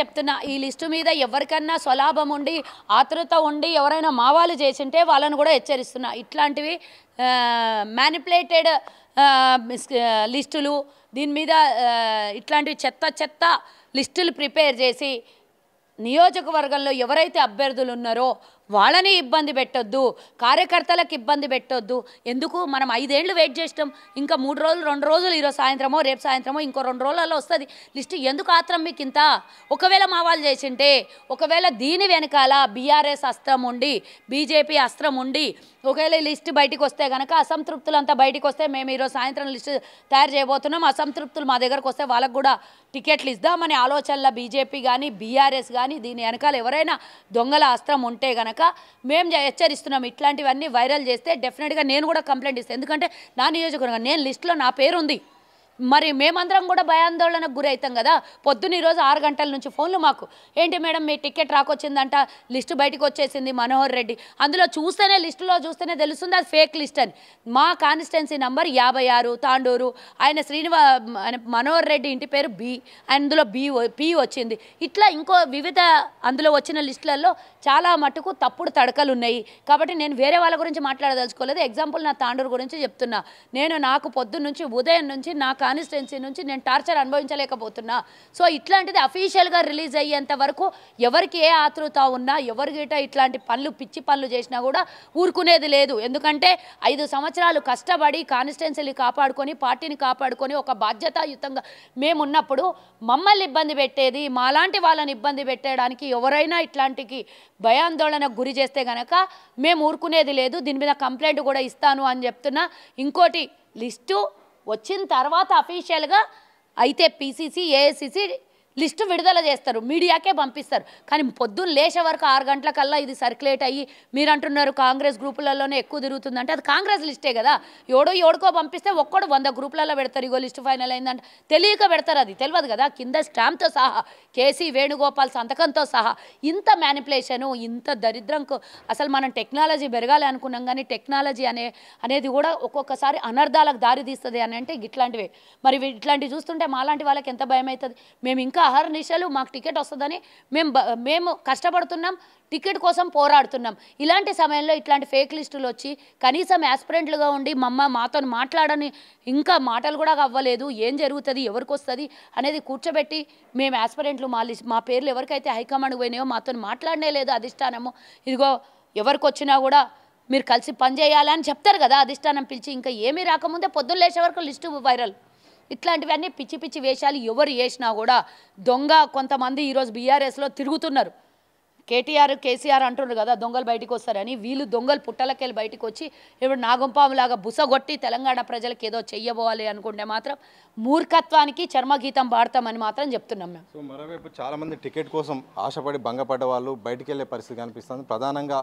చెప్తున్నా ఈ లిస్టు మీద ఎవరికన్నా స్వలాభం ఉండి ఆతృత ఉండి ఎవరైనా మావాలు చేసింటే వాళ్ళను కూడా హెచ్చరిస్తున్నా ఇట్లాంటివి మ్యానిపులేటెడ్ లిస్టులు దీని మీద ఇట్లాంటివి చెత్త చెత్త లిస్టులు ప్రిపేర్ చేసి నియోజకవర్గంలో ఎవరైతే అభ్యర్థులు ఉన్నారో వాళ్ళని ఇబ్బంది పెట్టొద్దు కార్యకర్తలకు ఇబ్బంది పెట్టొద్దు ఎందుకు మనం ఐదేళ్లు వెయిట్ చేసినాం ఇంకా మూడు రోజులు రెండు రోజులు ఈరోజు సాయంత్రమో రేపు సాయంత్రమో ఇంకో రెండు రోజులలో వస్తుంది లిస్టు ఎందుకు ఆత్రం మీకు ఇంత ఒకవేళ మా వాళ్ళు చేసింటే ఒకవేళ దీని వెనకాల బీఆర్ఎస్ అస్త్రం ఉండి బీజేపీ అస్త్రం ఉండి ఒకవేళ లిస్టు బయటకు వస్తే కనుక అసంతృప్తులంతా బయటకు వస్తే మేము ఈరోజు సాయంత్రం లిస్టు తయారు చేయబోతున్నాం అసంతృప్తులు మా దగ్గరకు వస్తే వాళ్ళకు కూడా టికెట్లు ఇద్దామనే ఆలోచనల బీజేపీ కానీ బీఆర్ఎస్ కానీ దీని వెనకాల ఎవరైనా దొంగల అస్త్రం ఉంటే కనుక కనుక మేము హెచ్చరిస్తున్నాం ఇట్లాంటివన్నీ వైరల్ చేస్తే డెఫినెట్గా నేను కూడా కంప్లైంట్ ఇస్తాను ఎందుకంటే నా నియోజకవర్గం నేను లిస్టులో నా పేరు ఉంది మరి మేమందరం కూడా భయాందోళనకు గురవుతాం కదా పొద్దున్న ఈరోజు ఆరు గంటల నుంచి ఫోన్లు మాకు ఏంటి మేడం మీ టికెట్ రాకొచ్చిందంట లిస్ట్ బయటకు వచ్చేసింది మనోహర్ రెడ్డి అందులో చూస్తేనే లిస్టులో చూస్తేనే తెలుస్తుంది అది ఫేక్ లిస్ట్ అని మా కాన్స్టిట్యున్సీ నంబర్ యాభై ఆరు తాండూరు ఆయన శ్రీనివా మనోహర్ రెడ్డి ఇంటి పేరు బి అందులో బి పి వచ్చింది ఇట్లా ఇంకో వివిధ అందులో వచ్చిన లిస్టులలో చాలా మటుకు తప్పుడు తడకలు ఉన్నాయి కాబట్టి నేను వేరే వాళ్ళ గురించి మాట్లాడదలుచుకోలేదు ఎగ్జాంపుల్ నా తాండూరు గురించి చెప్తున్నా నేను నాకు పొద్దున్న నుంచి ఉదయం నుంచి నాకు కానిస్టెన్సీ నుంచి నేను టార్చర్ అనుభవించలేకపోతున్నా సో ఇట్లాంటిది అఫీషియల్గా రిలీజ్ అయ్యేంత వరకు ఎవరికి ఏ ఆతృత ఉన్నా ఎవరికిట ఇట్లాంటి పనులు పిచ్చి పనులు చేసినా కూడా ఊరుకునేది లేదు ఎందుకంటే ఐదు సంవత్సరాలు కష్టపడి కానిస్టెన్సీని కాపాడుకొని పార్టీని కాపాడుకొని ఒక బాధ్యతాయుతంగా మేమున్నప్పుడు మమ్మల్ని ఇబ్బంది పెట్టేది మాలాంటి వాళ్ళని ఇబ్బంది పెట్టడానికి ఎవరైనా ఇట్లాంటికి భయాందోళన గురి చేస్తే గనక మేము ఊరుకునేది లేదు దీని మీద కంప్లైంట్ కూడా ఇస్తాను అని చెప్తున్నా ఇంకోటి లిస్టు వచ్చిన తర్వాత అఫీషియల్గా అయితే పీసీసీ ఏఐసిసి లిస్టు విడుదల చేస్తారు మీడియాకే పంపిస్తారు కానీ పొద్దున్న లేచే వరకు ఆరు గంటలకల్లా ఇది సర్క్యులేట్ అయ్యి మీరు అంటున్నారు కాంగ్రెస్ గ్రూపులలోనే ఎక్కువ తిరుగుతుందంటే అది కాంగ్రెస్ లిస్టే కదా ఎవడో ఎవడుకో పంపిస్తే ఒక్కడు వంద గ్రూపులలో పెడతారు ఇగో లిస్టు ఫైనల్ అయిందంట తెలియక పెడతారు అది తెలియదు కదా కింద స్టాంప్తో సహా కేసీ వేణుగోపాల్ సంతకంతో సహా ఇంత మ్యానిపులేషను ఇంత దరిద్రంకు అసలు మనం టెక్నాలజీ పెరగాలి అనుకున్నాం కానీ టెక్నాలజీ అనే అనేది కూడా ఒక్కొక్కసారి అనర్థాలకు దారి తీస్తుంది అని అంటే ఇట్లాంటివే మరి ఇట్లాంటివి చూస్తుంటే మాలాంటి వాళ్ళకి ఎంత భయం అవుతుంది మేము ఇంకా నిశలు అహర్నిశలు మాకు టికెట్ వస్తుందని మేము మేము కష్టపడుతున్నాం టికెట్ కోసం పోరాడుతున్నాం ఇలాంటి సమయంలో ఇట్లాంటి ఫేక్ లిస్టులు వచ్చి కనీసం యాస్పిరెంట్లుగా ఉండి మమ్మ మాతో మాట్లాడని ఇంకా మాటలు కూడా అవ్వలేదు ఏం జరుగుతుంది ఎవరికి వస్తుంది అనేది కూర్చోబెట్టి మేము యాస్పిరెంట్లు మా మా పేర్లు ఎవరికైతే హైకమాండ్కి పోయినాయో మాతో మాట్లాడనే లేదు అధిష్టానము ఇదిగో ఎవరికి వచ్చినా కూడా మీరు కలిసి పనిచేయాలని చెప్తారు కదా అధిష్టానం పిలిచి ఇంకా ఏమీ రాకముందే పొద్దున్న లేచే వరకు లిస్టు వైరల్ ఇట్లాంటివన్నీ పిచ్చి పిచ్చి వేషాలు ఎవరు వేసినా కూడా దొంగ కొంతమంది ఈరోజు బీఆర్ఎస్లో తిరుగుతున్నారు కేటీఆర్ కేసీఆర్ అంటున్నారు కదా దొంగలు బయటకు వస్తారని వీళ్ళు దొంగలు పుట్టలకెళ్ళి బయటకు వచ్చి ఇప్పుడు నాగంపాములాగా బుసగొట్టి తెలంగాణ ప్రజలకు ఏదో చెయ్యబోవాలి అనుకుంటే మాత్రం మూర్ఖత్వానికి చర్మగీతం పాడతామని మాత్రం చెప్తున్నాం మేము సో మరోవైపు చాలామంది టికెట్ కోసం ఆశపడి భంగపడ్డ వాళ్ళు బయటికి వెళ్ళే పరిస్థితి కనిపిస్తుంది ప్రధానంగా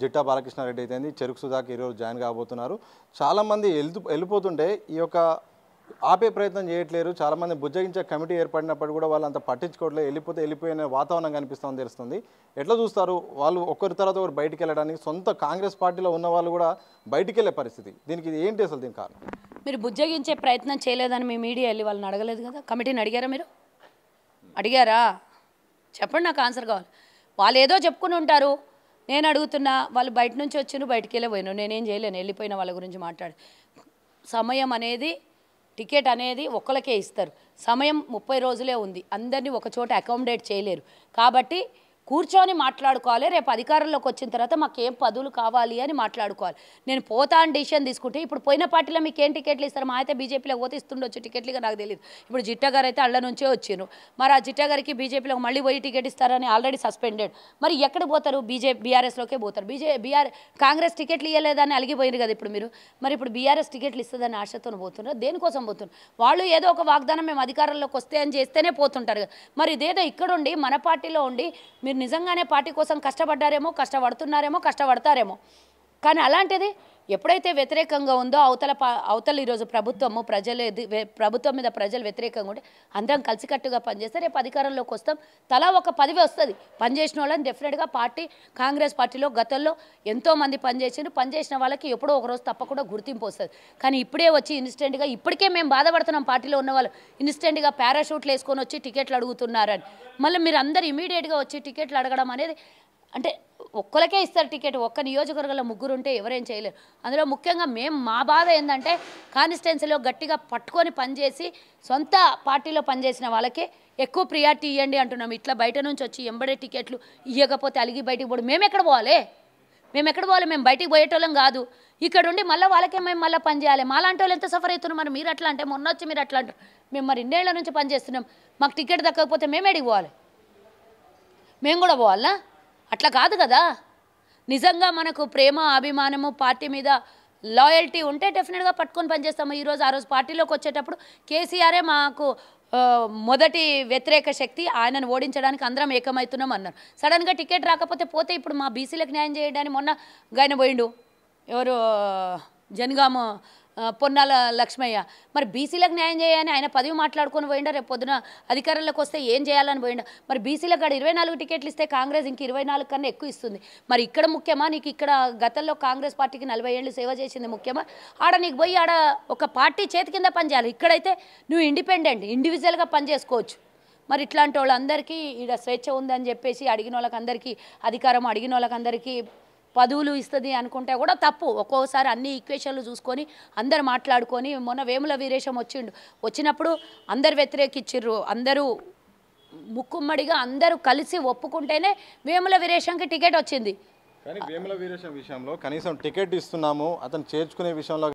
జిట్టా బాలకృష్ణారెడ్డి అయితే చెరుకు సుధాకి ఈరోజు జాయిన్ కాబోతున్నారు చాలామంది వెళ్తూ వెళ్ళిపోతుంటే ఈ యొక్క ఆపే ప్రయత్నం చేయట్లేరు చాలామంది బుజ్జగించే కమిటీ ఏర్పడినప్పుడు కూడా వాళ్ళు అంత పట్టించుకోవట్లేదు వెళ్ళిపోతే వెళ్ళిపోయిన వాతావరణం కనిపిస్తామని తెలుస్తుంది ఎట్లా చూస్తారు వాళ్ళు ఒకరి తర్వాత ఒకరు బయటికి వెళ్ళడానికి సొంత కాంగ్రెస్ పార్టీలో ఉన్న వాళ్ళు కూడా బయటికి వెళ్ళే పరిస్థితి దీనికి ఇది ఏంటి అసలు దీనికి కారణం మీరు బుజ్జగించే ప్రయత్నం చేయలేదని మీ మీడియా వెళ్ళి వాళ్ళని అడగలేదు కదా కమిటీని అడిగారా మీరు అడిగారా చెప్పండి నాకు ఆన్సర్ కావాలి వాళ్ళు ఏదో చెప్పుకుని ఉంటారు నేను అడుగుతున్నా వాళ్ళు బయట నుంచి వచ్చిన బయటికి వెళ్ళిపోయినా నేనేం చేయలేను వెళ్ళిపోయిన వాళ్ళ గురించి మాట్లాడు సమయం అనేది టికెట్ అనేది ఒకళ్ళకే ఇస్తారు సమయం ముప్పై రోజులే ఉంది అందరినీ ఒకచోట అకామిడేట్ చేయలేరు కాబట్టి కూర్చొని మాట్లాడుకోవాలి రేపు అధికారంలోకి వచ్చిన తర్వాత మాకు ఏం పదువులు కావాలి అని మాట్లాడుకోవాలి నేను పోతా అని డిసిషన్ తీసుకుంటే ఇప్పుడు పోయిన పార్టీలో మీకు ఏం టికెట్లు ఇస్తారు మా అయితే బీజేపీలో పోతే ఇస్తుండొచ్చు టికెట్లుగా నాకు తెలియదు ఇప్పుడు జిట్టా గారు అయితే అళ్ళ నుంచే వచ్చాను మరి ఆ జిట్టా గారికి బీజేపీలో మళ్ళీ పోయి టికెట్ ఇస్తారని ఆల్రెడీ సస్పెండెడ్ మరి ఎక్కడ పోతారు బీజేపీ బీఆర్ఎస్లోకే పోతారు బీజే బీఆర్ కాంగ్రెస్ టికెట్లు ఇవ్వలేదని అలిగిపోయింది కదా ఇప్పుడు మీరు మరి ఇప్పుడు బీఆర్ఎస్ టికెట్లు ఇస్తుందని ఆశతో పోతున్నారు దేనికోసం పోతున్నారు వాళ్ళు ఏదో ఒక వాగ్దానం మేము అధికారంలోకి వస్తే అని చేస్తేనే పోతుంటారు మరి ఇదేదో ఇక్కడ ఉండి మన పార్టీలో ఉండి మీరు మీరు నిజంగానే పార్టీ కోసం కష్టపడ్డారేమో కష్టపడుతున్నారేమో కష్టపడతారేమో కానీ అలాంటిది ఎప్పుడైతే వ్యతిరేకంగా ఉందో అవతల అవతల ఈరోజు ప్రభుత్వము ప్రజలు ప్రభుత్వం మీద ప్రజలు వ్యతిరేకంగా ఉంటే అందరం కలిసికట్టుగా పనిచేస్తే రేపు అధికారంలోకి వస్తాం తలా ఒక పదవి వస్తుంది పనిచేసిన వాళ్ళని డెఫినెట్గా పార్టీ కాంగ్రెస్ పార్టీలో గతంలో ఎంతోమంది పనిచేసిన పనిచేసిన వాళ్ళకి ఎప్పుడో ఒకరోజు తప్పకుండా గుర్తింపు వస్తుంది కానీ ఇప్పుడే వచ్చి ఇన్స్టెంట్గా ఇప్పటికే మేము బాధపడుతున్నాం పార్టీలో ఉన్న వాళ్ళు ఇన్స్టెంట్గా పారాషూట్లు వేసుకొని వచ్చి టికెట్లు అడుగుతున్నారని మళ్ళీ మీరు అందరు ఇమీడియట్గా వచ్చి టికెట్లు అడగడం అనేది అంటే ఒక్కరికే ఇస్తారు టికెట్ ఒక్క నియోజకవర్గంలో ముగ్గురు ఉంటే ఎవరేం చేయలేరు అందులో ముఖ్యంగా మేము మా బాధ ఏంటంటే కాన్స్టిట్యున్సీలో గట్టిగా పట్టుకొని పనిచేసి సొంత పార్టీలో పనిచేసిన వాళ్ళకి ఎక్కువ ప్రియారిటీ ఇవ్వండి అంటున్నాం ఇట్లా బయట నుంచి వచ్చి ఎంబడే టికెట్లు ఇవ్వకపోతే అలిగి బయటికి పోడు మేము ఎక్కడ పోవాలి మేము ఎక్కడ పోవాలి మేము బయటికి పోయేటోళ్ళం కాదు ఇక్కడ ఉండి మళ్ళీ వాళ్ళకే మేము మళ్ళీ పనిచేయాలి మాలాంటి వాళ్ళు ఎంత సఫర్ అవుతున్నారు మరి మీరు అట్లా అంటే మొన్న వచ్చి మీరు అట్లా అంటారు మేము మరి ఇన్నేళ్ల నుంచి పనిచేస్తున్నాం మాకు టికెట్ దక్కకపోతే మేము ఎడిగి పోవాలి మేము కూడా పోవాలా అట్లా కాదు కదా నిజంగా మనకు ప్రేమ అభిమానము పార్టీ మీద లాయల్టీ ఉంటే డెఫినెట్గా పట్టుకొని పనిచేస్తాము ఈరోజు ఆ రోజు పార్టీలోకి వచ్చేటప్పుడు కేసీఆరే మాకు మొదటి వ్యతిరేక శక్తి ఆయనను ఓడించడానికి అందరం ఏకమవుతున్నాం అన్నారు సడన్గా టికెట్ రాకపోతే పోతే ఇప్పుడు మా బీసీలకు న్యాయం చేయడానికి మొన్న గాయన పోయిండు ఎవరు జనగామ పొన్నాల లక్ష్మయ్య మరి బీసీలకు న్యాయం చేయాలని ఆయన పదవి మాట్లాడుకొని పోయిండా రేపు పొద్దున అధికారంలోకి వస్తే ఏం చేయాలని పోయిండా మరి బీసీలకు అక్కడ ఇరవై నాలుగు టికెట్లు ఇస్తే కాంగ్రెస్ ఇంక ఇరవై నాలుగు కన్నా ఎక్కువ ఇస్తుంది మరి ఇక్కడ ముఖ్యమా నీకు ఇక్కడ గతంలో కాంగ్రెస్ పార్టీకి నలభై ఏళ్ళు సేవ చేసింది ముఖ్యమా ఆడ నీకు పోయి ఆడ ఒక పార్టీ చేతి కింద పనిచేయాలి ఇక్కడైతే నువ్వు ఇండిపెండెంట్ ఇండివిజువల్గా పనిచేసుకోవచ్చు మరి ఇట్లాంటి వాళ్ళందరికీ ఇక్కడ స్వేచ్ఛ ఉందని చెప్పేసి అడిగిన వాళ్ళకందరికీ అధికారం అడిగిన వాళ్ళకందరికీ పదవులు ఇస్తుంది అనుకుంటే కూడా తప్పు ఒక్కోసారి అన్ని ఈక్వేషన్లు చూసుకొని అందరు మాట్లాడుకొని మొన్న వేముల వీరేశం వచ్చిండు వచ్చినప్పుడు అందరు వ్యతిరేకించిర్రు అందరూ ముక్కుమ్మడిగా అందరూ కలిసి ఒప్పుకుంటేనే వేముల వీరేశంకి టికెట్ వచ్చింది కానీ వేముల వీరేశం విషయంలో కనీసం టికెట్ ఇస్తున్నాము అతను చేర్చుకునే విషయంలో